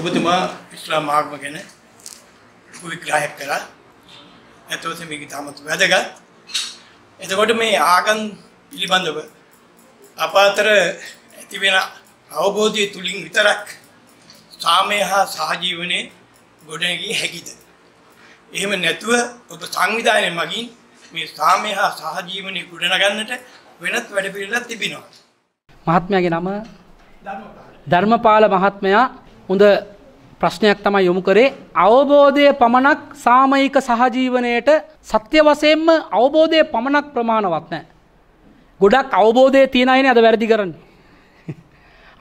ඔබතුමා ඉස්ලාම් ආගම ගැන විග්‍රහයක් කරා. එතකොට මේක තාමත් වැදගත්. එතකොට මේ ආගම් පිළිබඳව අපාතර ඇති වෙන අවබෝධය තුලින් විතරක් සාමය හා සහජීවනයේ ගොඩනැගී හැකිද? එහෙම නැතුව ඔබ සංවිධානයේ මගින් මේ සාමය හා සහජීවනයේ ගොඩනගන්නට වෙනත් වැඩ පිළිවෙලක් තිබෙනවා. මහත්මයාගේ නම ධර්මපාල මහත්මයා හොඳ ප්‍රශ්නයක් තමයි යොමු කරේ අවබෝධය පමණක් සාමයික සහජීවනයට සත්‍ය වශයෙන්ම අවබෝධය පමණක් ප්‍රමාණවත් නැහැ. ගොඩක් අවබෝධය තියෙන අයනේ අද වැරදි කරන්නේ.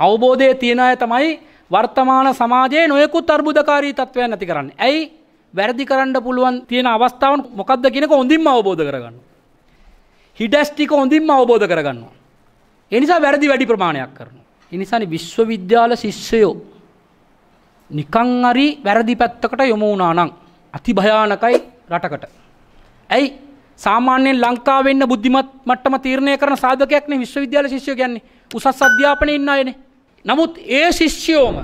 අවබෝධය තියෙන අය තමයි වර්තමාන සමාජයේ නොයෙකුත් අර්බුදකාරී තත්ත්වයන් නැති කරන්නේ. ඇයි වැරදි කරන්න පුළුවන් තියෙන අවස්ථාවන් මොකක්ද කියනක හොඳින්ම අවබෝධ කරගන්න. හිඩැස් ටික හොඳින්ම අවබෝධ කරගන්නවා. ඒ නිසා වැරදි වැඩි ප්‍රමාණයක් කරනවා. ඒ නිසානේ විශ්වවිද්‍යාල ශිෂ්‍යයෝ නිකං හරි වැරදි පැත්තකට යොමු වුණා නම් අති භයානකයි රටකට. ඇයි සාමාන්‍යයෙන් ලංකාවේ ඉන්න බුද්ධිමත් මට්ටම තීරණය කරන සාධකයක් නේ විශ්වවිද්‍යාල ශිෂ්‍යයෝ කියන්නේ. උසස් අධ්‍යාපනයේ ඉන්න අයනේ. නමුත් ඒ ශිෂ්‍යයෝම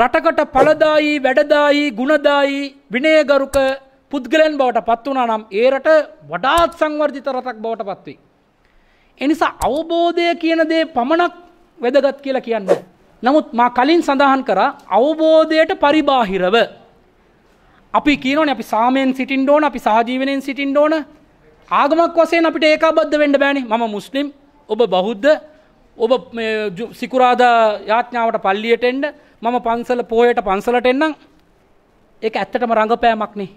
රටකට ඵලදායී, වැඩදායී, ගුණදායී, විනයගරුක පුද්ගලයන් බවට පත් වුණා නම් ඒ රට වඩාත් සංවර්ධිත රටක් බවට පත් වෙයි. ඒ නිසා අවබෝධය කියන දේ පමණක් වැදගත් කියලා කියන්නේ. නමුත් මා කලින් සඳහන් කරා අවබෝධයට පරිබාහිරව අපි කියනෝනේ අපි සාමයෙන් සිටින්න ඕන අපි සහජීවනයෙන් සිටින්න ඕන ආගමක් වශයෙන් අපිට ඒකාබද්ධ වෙන්න බෑනේ මම මුස්ලිම් ඔබ බෞද්ධ ඔබ සිකුරාදා යාඥාවට පල්ලියට එන්න මම පන්සල පොහේට පන්සලට එන්නම් ඒක ඇත්තටම රඟපෑමක් නේ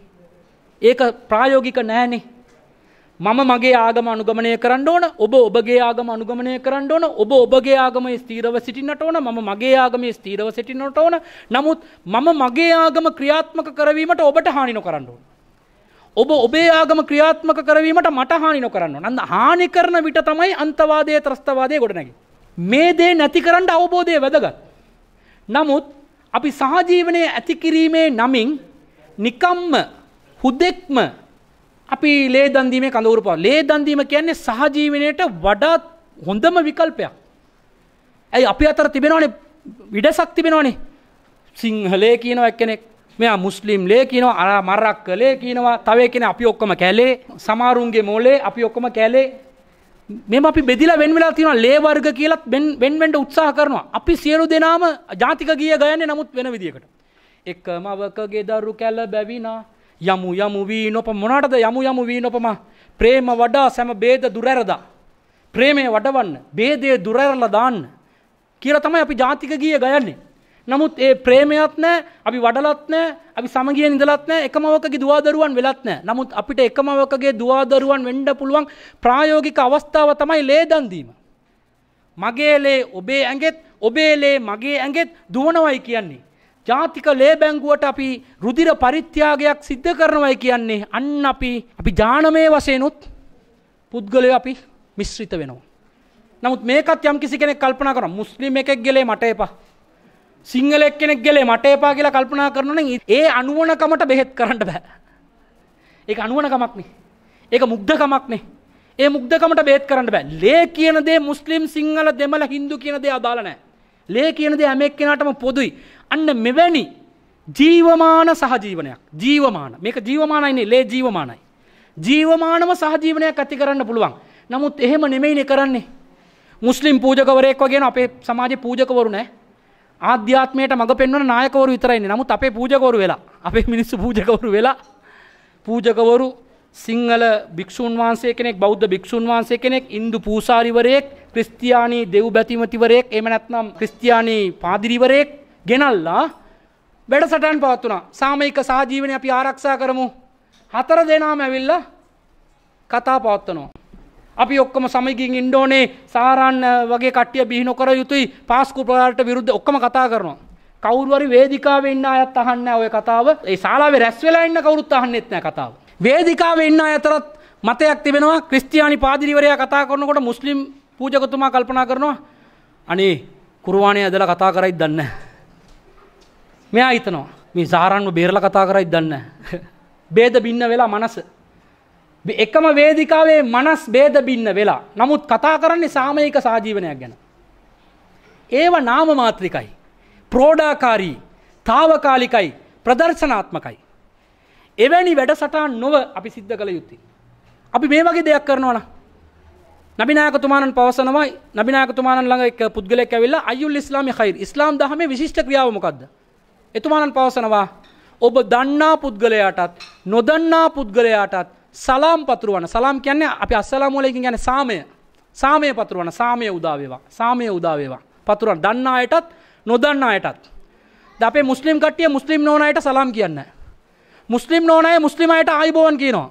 ඒක ප්‍රායෝගික නෑනේ මම මගේ ආගම අනුගමනය කරන්න ඕන ඔබ ඔබගේ ආගම අනුගමනය කරන්න ඕන ඔබ ඔබගේ ආගම ස්තීරව සිටින්නට ඕන මම මගේ ආගම ස්තීරව සිටින්නට ඕන නමුත් මම මගේ ආගම ක්‍රියාත්මක කරවීමට ඔබට හානි නොකරන්න ඕන. ඔබ ඔබේ ආගම ක්‍රියාත්මක කරවීමට මට හානි නොකරන්න ඕන. අන්න හානි කරන විට තමයි අන්තවාදයේ ත්‍රස්තවාදයේ ගොඩනැගෙන්නේ. මේ දේ නැති කරන්න අවබෝධය වැදගත්. නමුත් අපි සහජීවනයේ ඇති කිරීමේ නමින් නිකම්ම හුදෙක්ම අපි ලේ දන්දීමේ කඳවුරු පාන. ලේ දන්දීම කියන්නේ සහජීවනයේට වඩාත් හොඳම විකල්පයක්. ඇයි අපි අතර තිබෙනවනේ විඩසක් තිබෙනවනේ. සිංහලේ කියනවා එක්කෙනෙක් මෙයා මුස්ලිම් ලේ කියනවා අර මරක්ක ලේ කියනවා තව එක්කෙනෙක් අපි ඔක්කොම කැලේ සමාරුන්ගේ මොලේ අපි ඔක්කොම කැලේ මෙම අපි බෙදිලා වෙන් වෙලා තියෙනවා ලේ වර්ග කියලා වෙන් වෙන්න උත්සාහ කරනවා. අපි සියලු දෙනාම ජාතික ගීය ගයන්නේ නමුත් වෙන විදියකට. එකම අවකගේ දරු කැල බැවිනා යමු යමු වී නොප මොනටද යමු යමු වී නොපම ප්‍රේම වඩා සැම බේද දුරැරදා. ප්‍රේමය වඩවන්න බේදය දුරැරල දාන්න. කියල තමයි අපි ජාතික ගිය ගයන්නේ. නමුත් ඒ ප්‍රේමයත් නෑ අපි වඩලත් නෑ අපි සමගිය නිදලත් නෑ එකමවකගේ දවාදරුවන් වෙලත් නෑ නමුත් අපිට එකමවකගේ දවාදරුවන් වෙන්ඩ පුළුවන් ප්‍රායෝගික අවස්ථාව තමයි ලේදන්දීම. මගේ ලේ ඔබේ ඇගෙත් ඔබේ ලේ මගේ ඇගෙත් දුවනවයි කියන්නේ. ජාතික ලේබැංගුවට අපි රුදිර පරිත්‍යාගයක් සිද්ධ කරනවයි කියන්නේ අන්න අපි අපි ජානමය වශයෙන්ුත් පුද්ගලය අපි මිශ්‍රිත වෙනවා. නමුත් මේකත් යම් කිසි කෙනෙක් කල්පනා කරන මුස්ලිම් එකෙක් ගෙලේ මට එපා. සිංහල එක් කෙනෙක් ගෙලේ මට එපා කියලා කල්පනා කරනවා නම් ඒ අනුවණකමට බෙහෙත් කරන්න බෑ. ඒක අනුවණකමක් නේ. ඒක මුග්ධකමක් නේ. ඒ මුග්ධකමට බෙහෙත් කරන්න බෑ. ලේ කියන දේ මුස්ලිම් සිංහල දෙමළ හින්දු කියන දේ අදාළ නැහැ. ලේ කියන දේ හැම එක්කෙනාටම පොදුයි. අන්න මෙවැනි ජීවමාන සහජීවනයක්. ජීවමාන. මේක ජීවමානයිනේ ලේ ජීවමානයි. ජීවමානව සහජීවනයක් ඇති කරන්න පුළුවන්. නමුත් එහෙම නෙමෙයිනේ කරන්නේ. මුස්ලිම් පූජකවරයෙක් වගේ අපේ සමාජයේ පූජකවරු නෑ. ආධ්‍යාත්මයට මඟ පෙන්වන නායකවරු විතරයිනේ. නමුත් අපේ පූජකවරු වෙලා අපේ මිනිස්සු පූජකවරු වෙලා පූජකවරු සිංහල භික්ෂූන් වහන්සේ කෙනෙක් බෞද්ධ භික්ෂූන් වහන්සේ කෙනෙක් ඉන්දු පූසාරිවරයෙක් ක්‍රිස්තියානි දෙව් බැතිමතිවරයෙක් එම නැත්නම් ක්‍රිස්තියානි පාදිරිවරයෙක් ගෙනල්ලා වැඩසටන් පවත්වනා සාමයික සාජීවනය අපි ආරක්ෂා කරමු හතර දෙනාම ඇවිල්ල කතා පවත්වනවා. අපි ඔක්කම සමගින් ඉන්ඩෝනේ සාරන්න වගේ කට්ටිය බිහිනො කර යුතුයි පාස්කු ප්‍රාට විරුද්ධ ඔක්කම කතා කරනවා. කවුරුවරි වේදිකාවෙන්න අයත් අහන්න ඔය කතාව ඒ සාලාව රැස්වෙලා ඉන්න කවුරුත් අහන්නෙත්න කතාව. වේදිකාවේ ඉන්න අය අතරත් මතයක් තිබෙනවා ක්‍රිස්තියානි පාදිරිවරයා කතා කරනකොට මුස්ලිම් පූජකතුමා කල්පනා කරනවා අනේ කුරුවාණේ ඇදලා කතා කරයි දන්නේ මෙයා හිතනවා මේ සාරන්ව බේරලා කතා කරයි දන්නේ ભેද බින්න වෙලා මනස එකම වේදිකාවේ මනස් ભેද බින්න වෙලා නමුත් කතා කරන්නේ සාමයික සාජීවනයක් ගැන ඒව නාම මාත්‍රිකයි ප්‍රෝඩාකාරී తాවකාලිකයි ප්‍රදර්ශනාත්මකයි එවැනි වැඩසටහන් නොව අපි සිද්ධ කළ යුත්තේ. අපි මේ වගේ දෙයක් කරනවන. නබිනායකතුමාණන් පවසනවා නබිනායකතුමාණන් ළඟ එක පුද්ගලෙක් ඇවිල්ලා අයුල් ඉස්ලාමයේ ඛයිර් ඉස්ලාම් දහමේ විශිෂ්ට ක්‍රියාව මොකද්ද? එතුමාණන් පවසනවා ඔබ දන්නා පුද්ගලයාටත් නොදන්නා පුද්ගලයාටත් සලාම් පතුරවන. සලාම් කියන්නේ අපි අස්සලාමු අලයිකුම් කියන්නේ සාමය. සාමය පතුරවන. සාමය උදා වේවා. සාමය උදා වේවා. පතුරවන. දන්නා අයටත් නොදන්නා අයටත්. ද අපේ මුස්ලිම් කට්ටිය මුස්ලිම් නොවන අයට සලාම් කියන්නේ නැහැ. මුස්ලිම් නෝන අය මුස්ලිම් අයට ආයිබෝවන් කියනවා.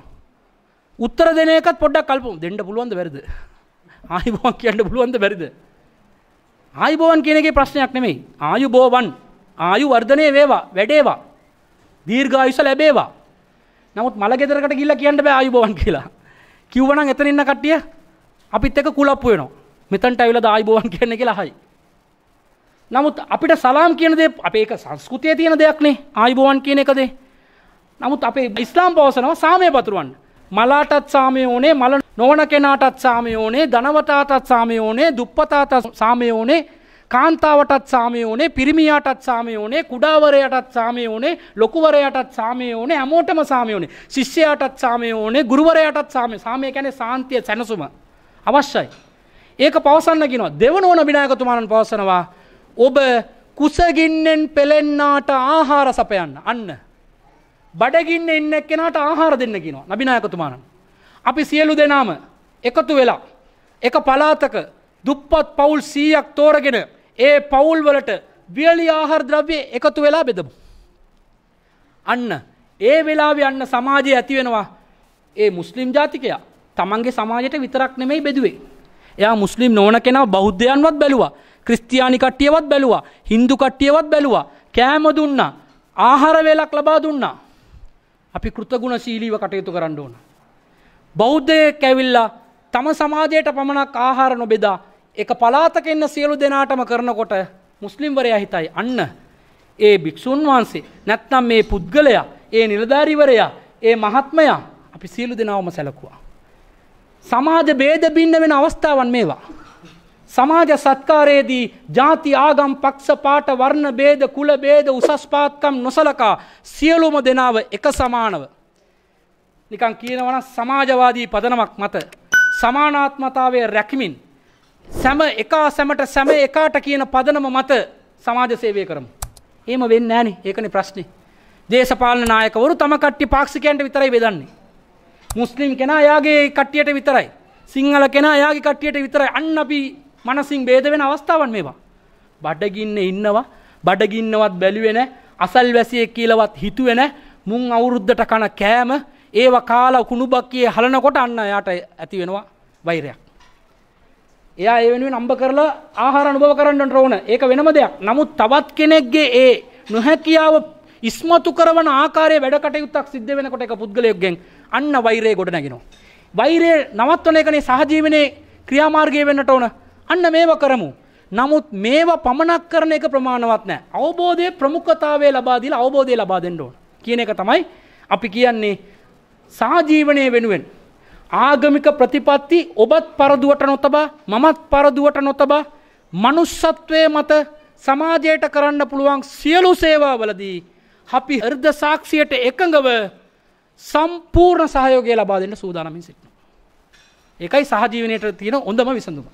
උත්තර දෙන එකත් පොඩ්ඩක් කල්පමු. දෙන්න පුළුවන්ද බැරිද? ආයිබෝවන් කියන්න පුළුවන්ද බැරිද? ආයිබෝවන් කියන එකේ ප්‍රශ්නයක් නෙමෙයි. ආයුබෝවන් ආයු වර්ධනය වේවා, වැඩේවා. දීර්ඝායුෂ ලැබේවා. නමුත් මල ගෙදරකට ගිහිල්ලා කියන්න බෑ ආයුබෝවන් කියලා. කිව්වනම් එතන ඉන්න කට්ටිය අපිත් එක්ක කුලප්පු වෙනවා. මෙතනට ඇවිල්ලා ආයුබෝවන් කියන්නේ කියලා අහයි. නමුත් අපිට සලාම් කියන දේ අපේ ඒක සංස්කෘතියේ තියෙන දෙයක් නේ ආයුබෝවන් කියන එකදේ. නමුත් අපේ ඉස්ලාම් පවසනවා සාමය පතුරුවන්න. මලාටත් සාමය ඕනේ මල නොවන කෙනාටත් සාමය ඕනේ ධනවතාටත් සාමය ඕනේ දුප්පතාට සාමය ඕනේ කාන්තාවටත් සාමය ඕනේ පිරිමියාටත් සාමය ඕනේ කුඩාවරයටත් සාමය ඕනේ ලොකුවරයටත් සාමය ඕනේ හැමෝටම සාමය ඕනේ ශිෂ්‍යයාටත් සාමය ඕනේ ගුරුවරයාටත් සාමය සාමය කියන්නේ සාන්තිය සැනසුම අවශ්‍යයි ඒක පවසන්න කියනවා දෙවන ඕන විනායකතුමාණන් පවසනවා ඔබ කුසගින්නෙන් පෙලෙන්නාට ආහාර සපයන්න අන්න බඩගින්න ඉන්න එක්කෙනාට ආහාර දෙන්න කියනවා නබිනායකතුමාණන්. අපි සියලු දෙනාම එකතු වෙලා එක පලාතක දුප්පත් පවුල් සීයක් තෝරගෙන ඒ පවුල් වලට බියලි ආහාර ද්‍රව්‍ය එකතු වෙලා බෙදමු. අන්න ඒ වෙලාවෙ අන්න සමාජය ඇති වෙනවා ඒ මුස්ලිම් ජාතිකයා තමන්ගේ සමාජයට විතරක් නෙමෙයි බෙදුවේ. එයා මුස්ලිම් නොවන කෙනා බෞද්ධයන්වත් බැලුවා ක්‍රිස්තියානි කට්ටියවත් බැලුවා හින්දු කට්ටියවත් බැලුවා කෑම දුන්නා ආහාර වේලක් ලබා දුන්නා අපි කෘතගුණශීලීව කටයුතු කරන්න ඕන. බෞද්ධයෙක් ඇවිල්ලා තම සමාජයට පමණක් ආහාර නොබෙදා එක පලාතක එන්න සියලු දෙනාටම කරනකොට මුස්ලිම්වරයා හිතයි අන්න ඒ භික්‍ෂූන් වහන්සේ නැත්නම් මේ පුද්ගලයා ඒ නිලධාරිවරයා ඒ මහත්මයා අපි සියලු දෙනාවම සැලකුවා. සමාජ බේද බින්න වෙන අවස්ථාවන් මේවා. සමාජ සත්කාරයේදී ಜಾති ආගම් පක්ෂපාට වර්ණ ભેද කුල ભેද උසස් පාත්කම් නොසලකා සියලුම දෙනාව එක සමානව නිකන් කියනවා නම් සමාජවාදී පදනමක් මත සමානාත්මතාවයේ රැකමින් සෑම එකා සැමට සෑම එකාට කියන පදනම මත සමාජ සේවය කරමු. එහෙම වෙන්නේ නැහනේ. ඒකනේ ප්‍රශ්නේ. දේශපාලන නායකවරු තම කට්ටිය පාක්ෂිකයන්ට විතරයි බෙදන්නේ. මුස්ලිම් කෙනා යාගේ කට්ටියට විතරයි. සිංහල කෙනා යාගේ කට්ටියට විතරයි. අන්න අපි මනසින් බේද වෙන අවස්ථාවන් මේවා. බඩගින්න ඉන්නවා බඩගින්නවත් බැලිවෙන අසල් වැසියෙක් කියලවත් හිතුවෙන මුං අවුරුද්ධට කන කෑම ඒව කාලා කුණුබක්කයේ හලනකොට අන්න යාට ඇති වෙනවා වෛරයක්. එයා ඒ වෙනුවෙන් අම්බ කරලා ආහාර අනුභව කරන්නට ඕන. ඒක වෙනම දෙයක්. නමුත් තවත් කෙනෙක්ගේ ඒ නොහැකියාව ඉස්මතු කරන ආකාරයේ වැඩ කටයුත්තක් සිද්ධ වෙනකොට ඒක පුද්ගලයෙක්ගෙන් අන්න වෛරය ගොඩ නැගෙනවා. වෛරය නවත්වන එකනේ සහජීවනයේ ක්‍රියාමාර්ගය වෙන්නට ඕන. අන්න මේව කරමු. නමුත් මේව පමණක් කරන එක ප්‍රමාණවත් නෑ. අවබෝධය ප්‍රමුඛතාවේ ලබාදීල අවබෝධය ලබා දෙන්න ඕන කියන එක තමයි අපි කියන්නේ සාජීවනය වෙනුවෙන්. ආගමික ප්‍රතිපත්ති ඔබත් පරදුවට නොතබා මමත් පරදුවට නොතබා මනුස්සත්වය මත සමාජයට කරන්න පුළුවන් සියලු සේවාවලදී අපි හර්ද සාක්ෂියට එකඟව සම්පූර්ණ සහයෝගය ලබා දෙන්න සූදානමින් සිටිනවා. ඒකයි සහජීවනයට තියෙන හොඳම විසඳුම.